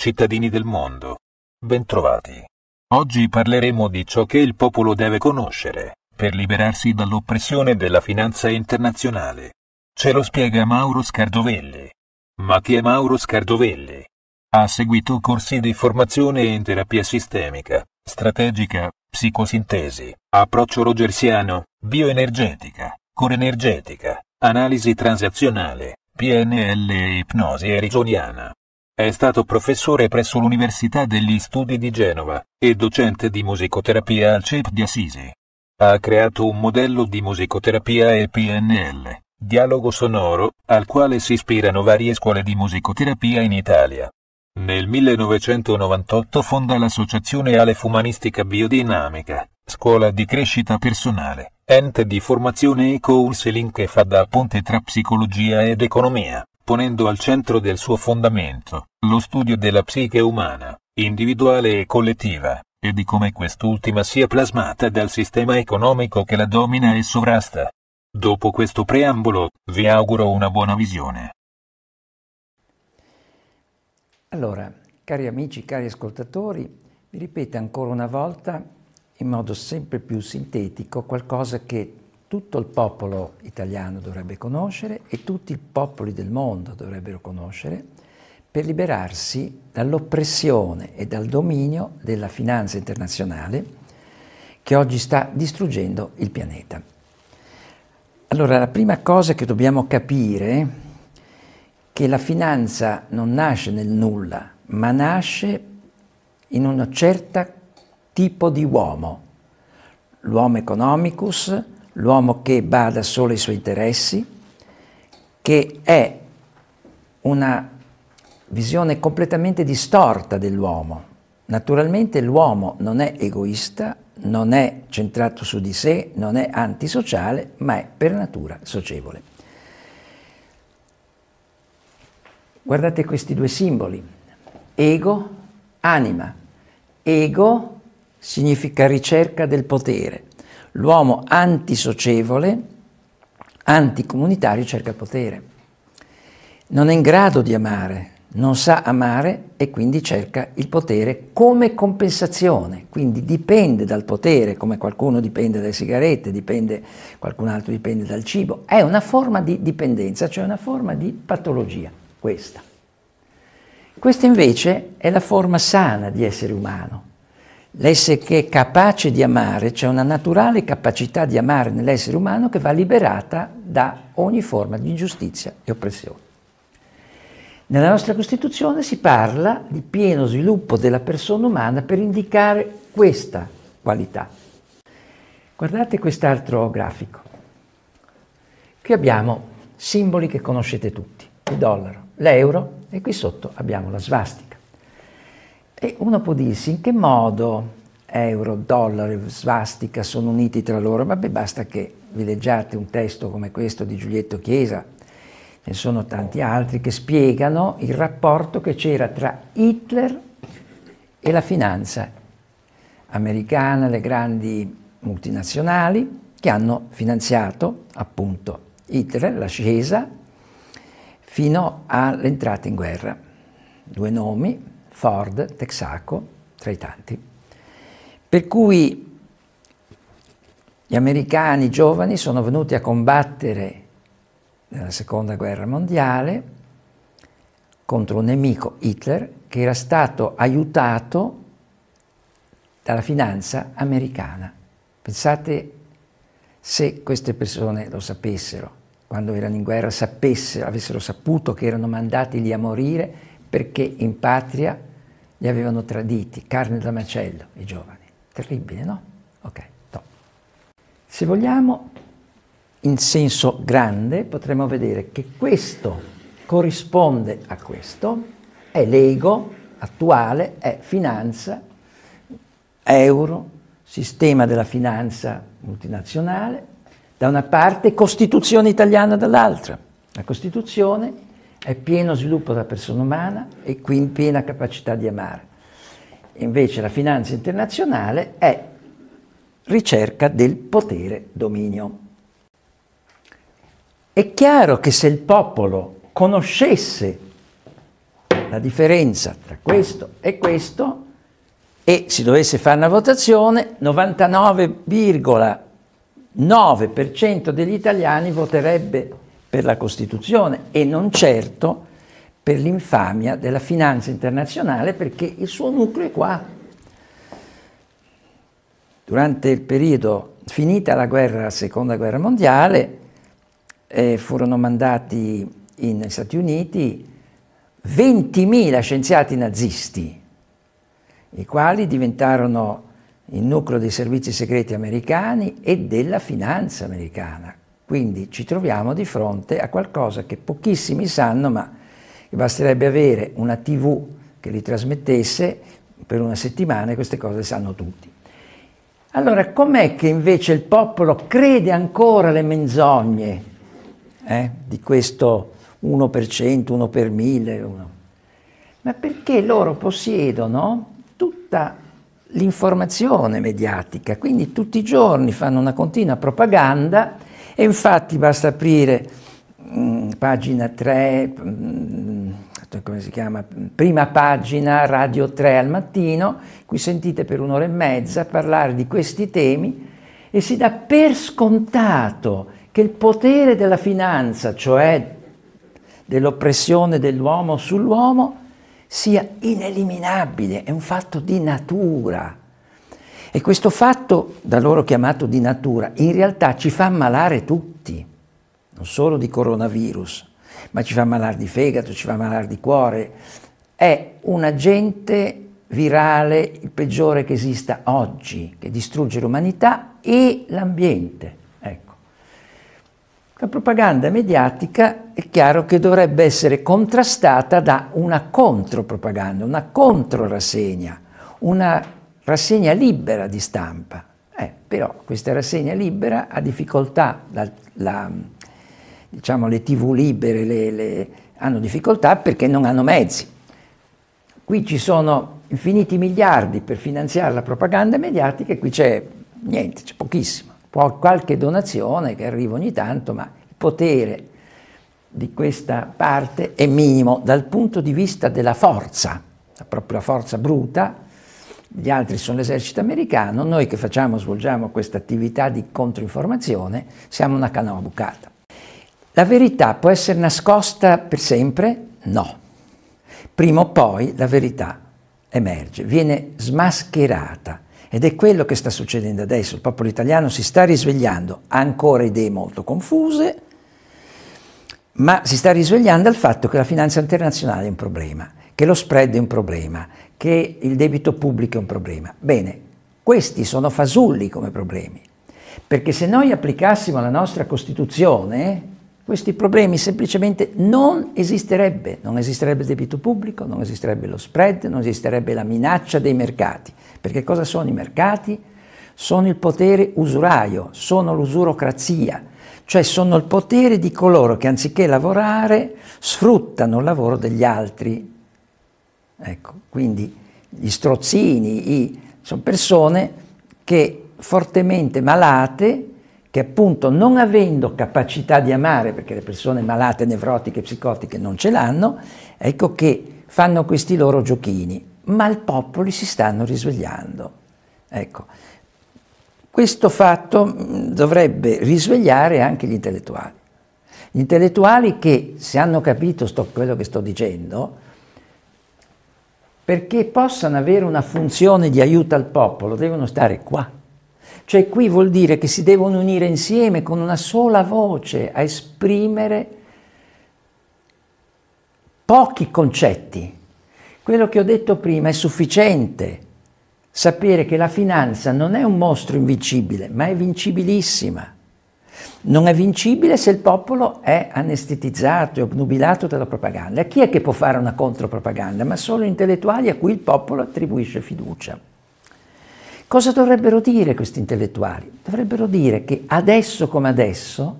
Cittadini del mondo, bentrovati. Oggi parleremo di ciò che il popolo deve conoscere per liberarsi dall'oppressione della finanza internazionale. Ce lo spiega Mauro Scardovelli. Ma chi è Mauro Scardovelli? Ha seguito corsi di formazione in terapia sistemica, strategica, psicosintesi, approccio rogersiano, bioenergetica, core energetica, analisi transazionale, PNL e ipnosi erigoniana. È stato professore presso l'Università degli Studi di Genova e docente di musicoterapia al CEP di Assisi. Ha creato un modello di musicoterapia e PNL, dialogo sonoro, al quale si ispirano varie scuole di musicoterapia in Italia. Nel 1998 fonda l'associazione Alef Umanistica Biodinamica, scuola di crescita personale, ente di formazione e counseling che fa da ponte tra psicologia ed economia ponendo al centro del suo fondamento lo studio della psiche umana, individuale e collettiva, e di come quest'ultima sia plasmata dal sistema economico che la domina e sovrasta. Dopo questo preambolo, vi auguro una buona visione. Allora, cari amici, cari ascoltatori, vi ripeto ancora una volta in modo sempre più sintetico qualcosa che tutto il popolo italiano dovrebbe conoscere e tutti i popoli del mondo dovrebbero conoscere per liberarsi dall'oppressione e dal dominio della finanza internazionale che oggi sta distruggendo il pianeta. Allora, la prima cosa che dobbiamo capire è che la finanza non nasce nel nulla, ma nasce in un certo tipo di uomo, l'uomo economicus, l'uomo che bada solo ai suoi interessi, che è una visione completamente distorta dell'uomo. Naturalmente l'uomo non è egoista, non è centrato su di sé, non è antisociale, ma è per natura socievole. Guardate questi due simboli, ego, anima. Ego significa ricerca del potere, L'uomo antisocievole, anticomunitario, cerca potere. Non è in grado di amare, non sa amare e quindi cerca il potere come compensazione, quindi dipende dal potere, come qualcuno dipende dalle sigarette, dipende, qualcun altro dipende dal cibo, è una forma di dipendenza, cioè una forma di patologia, questa. Questa invece è la forma sana di essere umano, L'essere che è capace di amare, c'è cioè una naturale capacità di amare nell'essere umano che va liberata da ogni forma di ingiustizia e oppressione. Nella nostra Costituzione si parla di pieno sviluppo della persona umana per indicare questa qualità. Guardate quest'altro grafico. Qui abbiamo simboli che conoscete tutti, il dollaro, l'euro e qui sotto abbiamo la svastica. E uno può dirsi in che modo euro, dollaro, svastica sono uniti tra loro, ma basta che vi leggiate un testo come questo di Giulietto Chiesa, ne sono tanti altri che spiegano il rapporto che c'era tra Hitler e la finanza americana, le grandi multinazionali che hanno finanziato appunto Hitler, l'ascesa, fino all'entrata in guerra. Due nomi, Ford, Texaco, tra i tanti. Per cui gli americani giovani sono venuti a combattere nella seconda guerra mondiale contro un nemico, Hitler, che era stato aiutato dalla finanza americana. Pensate se queste persone lo sapessero, quando erano in guerra sapessero, avessero saputo che erano mandati lì a morire perché in patria li avevano traditi, carne da macello, i giovani. Terribile, no? Ok, top. Se vogliamo, in senso grande, potremmo vedere che questo corrisponde a questo, è l'ego attuale, è finanza, euro, sistema della finanza multinazionale, da una parte, Costituzione italiana dall'altra. La Costituzione è pieno sviluppo della persona umana e quindi piena capacità di amare. Invece la finanza internazionale è ricerca del potere dominio. È chiaro che se il popolo conoscesse la differenza tra questo e questo e si dovesse fare una votazione, 99,9% degli italiani voterebbe per la Costituzione e non certo per l'infamia della finanza internazionale perché il suo nucleo è qua. Durante il periodo finita la, guerra, la seconda guerra mondiale eh, furono mandati negli Stati Uniti 20.000 scienziati nazisti, i quali diventarono il nucleo dei servizi segreti americani e della finanza americana, quindi ci troviamo di fronte a qualcosa che pochissimi sanno, ma basterebbe avere una TV che li trasmettesse per una settimana e queste cose le sanno tutti. Allora, com'è che invece il popolo crede ancora alle menzogne eh, di questo 1%, per cento, 1 per mille? Uno? Ma perché loro possiedono tutta l'informazione mediatica, quindi tutti i giorni fanno una continua propaganda e infatti basta aprire mh, mm, pagina 3, mh, mm, come si chiama, prima pagina Radio 3 al mattino, qui sentite per un'ora e mezza parlare di questi temi e si dà per scontato che il potere della finanza, cioè dell'oppressione dell'uomo sull'uomo, sia ineliminabile, è un fatto di natura. E questo fatto, da loro chiamato di natura, in realtà ci fa ammalare tutti, non solo di coronavirus, ma ci fa ammalare di fegato, ci fa ammalare di cuore. È un agente virale il peggiore che esista oggi, che distrugge l'umanità e l'ambiente. Ecco. La propaganda mediatica è chiaro che dovrebbe essere contrastata da una contropropaganda, una controrassegna, una rassegna libera di stampa. Eh, però questa rassegna libera ha difficoltà, la, la, diciamo le tv libere le, le, hanno difficoltà perché non hanno mezzi. Qui ci sono infiniti miliardi per finanziare la propaganda mediatica e qui c'è niente, c'è pochissimo. Può qualche donazione che arriva ogni tanto, ma il potere di questa parte è minimo dal punto di vista della forza, la propria forza bruta, gli altri sono l'esercito americano, noi che facciamo, svolgiamo questa attività di controinformazione, siamo una canoa bucata. La verità può essere nascosta per sempre? No. Prima o poi la verità emerge, viene smascherata ed è quello che sta succedendo adesso. Il popolo italiano si sta risvegliando, ha ancora idee molto confuse, ma si sta risvegliando al fatto che la finanza internazionale è un problema che lo spread è un problema, che il debito pubblico è un problema. Bene, questi sono fasulli come problemi, perché se noi applicassimo la nostra Costituzione, questi problemi semplicemente non esisterebbe, non esisterebbe il debito pubblico, non esisterebbe lo spread, non esisterebbe la minaccia dei mercati, perché cosa sono i mercati? Sono il potere usuraio, sono l'usurocrazia, cioè sono il potere di coloro che anziché lavorare sfruttano il lavoro degli altri Ecco, quindi gli strozzini i, sono persone che fortemente malate, che appunto non avendo capacità di amare, perché le persone malate, nevrotiche, psicotiche non ce l'hanno, ecco che fanno questi loro giochini, ma il popolo si stanno risvegliando. Ecco, questo fatto mm, dovrebbe risvegliare anche gli intellettuali. Gli intellettuali che, se hanno capito sto, quello che sto dicendo, perché possano avere una funzione di aiuto al popolo, devono stare qua. Cioè qui vuol dire che si devono unire insieme con una sola voce a esprimere pochi concetti. Quello che ho detto prima è sufficiente. Sapere che la finanza non è un mostro invincibile, ma è vincibilissima non è vincibile se il popolo è anestetizzato e obnubilato dalla propaganda. Chi è che può fare una contropropaganda? Ma solo intellettuali a cui il popolo attribuisce fiducia. Cosa dovrebbero dire questi intellettuali? Dovrebbero dire che adesso come adesso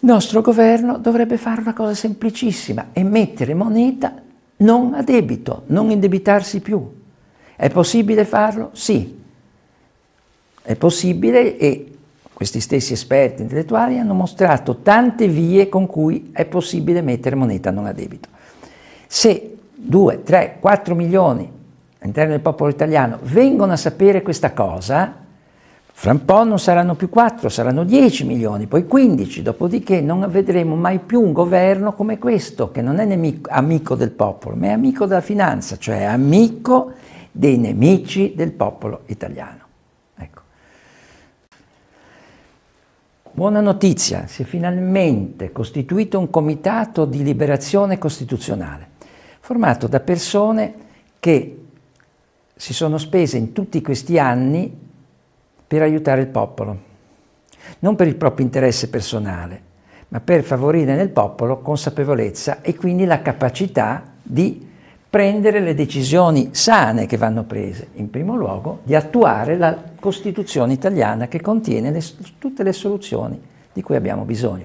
il nostro governo dovrebbe fare una cosa semplicissima, emettere moneta non a debito, non indebitarsi più. È possibile farlo? Sì. È possibile e questi stessi esperti intellettuali hanno mostrato tante vie con cui è possibile mettere moneta non a debito. Se 2, 3, 4 milioni all'interno del popolo italiano vengono a sapere questa cosa, fra un po' non saranno più 4, saranno 10 milioni, poi 15, dopodiché non vedremo mai più un governo come questo, che non è nemico, amico del popolo, ma è amico della finanza, cioè amico dei nemici del popolo italiano. Buona notizia, si è finalmente costituito un comitato di liberazione costituzionale, formato da persone che si sono spese in tutti questi anni per aiutare il popolo, non per il proprio interesse personale, ma per favorire nel popolo consapevolezza e quindi la capacità di prendere le decisioni sane che vanno prese, in primo luogo di attuare la Costituzione italiana che contiene le, tutte le soluzioni di cui abbiamo bisogno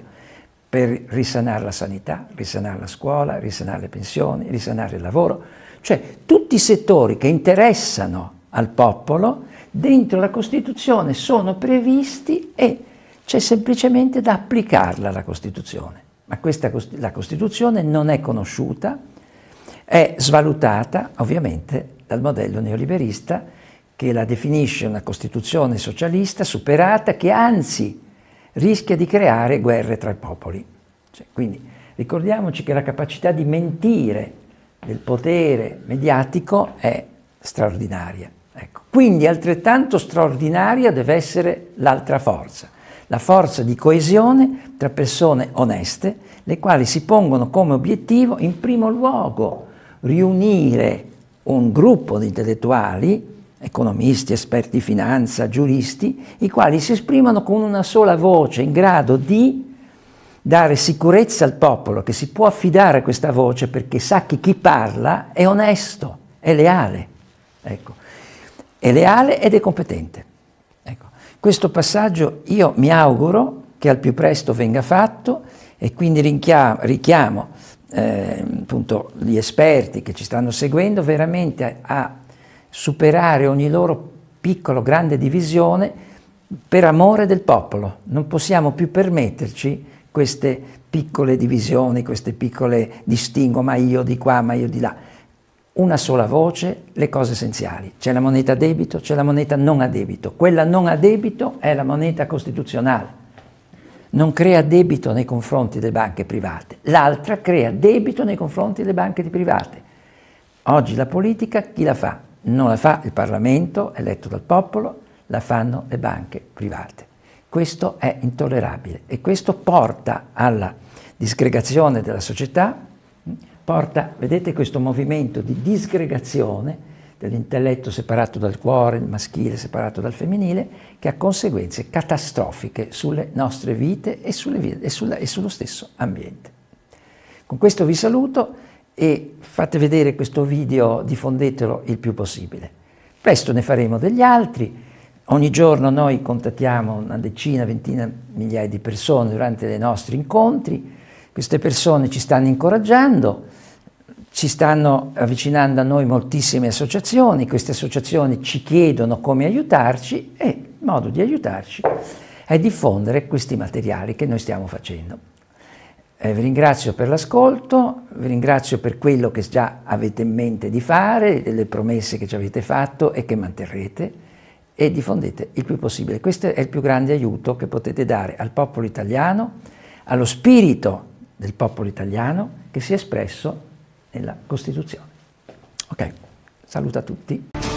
per risanare la sanità, risanare la scuola, risanare le pensioni, risanare il lavoro, cioè tutti i settori che interessano al popolo dentro la Costituzione sono previsti e c'è semplicemente da applicarla la Costituzione. Ma questa, la Costituzione non è conosciuta, è svalutata ovviamente dal modello neoliberista che la definisce una Costituzione socialista superata che anzi rischia di creare guerre tra i popoli. Cioè, quindi ricordiamoci che la capacità di mentire del potere mediatico è straordinaria. Ecco. Quindi altrettanto straordinaria deve essere l'altra forza, la forza di coesione tra persone oneste, le quali si pongono come obiettivo in primo luogo riunire un gruppo di intellettuali, economisti, esperti di finanza, giuristi, i quali si esprimano con una sola voce in grado di dare sicurezza al popolo che si può affidare a questa voce perché sa che chi parla è onesto, è leale, ecco. è leale ed è competente. Ecco. Questo passaggio io mi auguro che al più presto venga fatto e quindi richiamo eh, appunto, gli esperti che ci stanno seguendo veramente a superare ogni loro piccolo, grande divisione per amore del popolo. Non possiamo più permetterci queste piccole divisioni, queste piccole distingo, ma io di qua, ma io di là. Una sola voce, le cose essenziali. C'è la moneta a debito, c'è la moneta non a debito. Quella non a debito è la moneta costituzionale non crea debito nei confronti delle banche private, l'altra crea debito nei confronti delle banche private. Oggi la politica chi la fa? Non la fa il Parlamento eletto dal popolo, la fanno le banche private. Questo è intollerabile e questo porta alla disgregazione della società, porta, vedete questo movimento di disgregazione dell'intelletto separato dal cuore, il maschile separato dal femminile, che ha conseguenze catastrofiche sulle nostre vite e, vite, e, sulla, e sullo stesso ambiente. Con questo vi saluto e fate vedere questo video, diffondetelo il più possibile. Presto ne faremo degli altri. Ogni giorno noi contattiamo una decina, ventina, migliaia di persone durante i nostri incontri. Queste persone ci stanno incoraggiando si stanno avvicinando a noi moltissime associazioni, queste associazioni ci chiedono come aiutarci e il modo di aiutarci è diffondere questi materiali che noi stiamo facendo. Eh, vi ringrazio per l'ascolto, vi ringrazio per quello che già avete in mente di fare, delle promesse che ci avete fatto e che manterrete e diffondete il più possibile. Questo è il più grande aiuto che potete dare al popolo italiano, allo spirito del popolo italiano che si è espresso nella Costituzione. Ok, saluta tutti.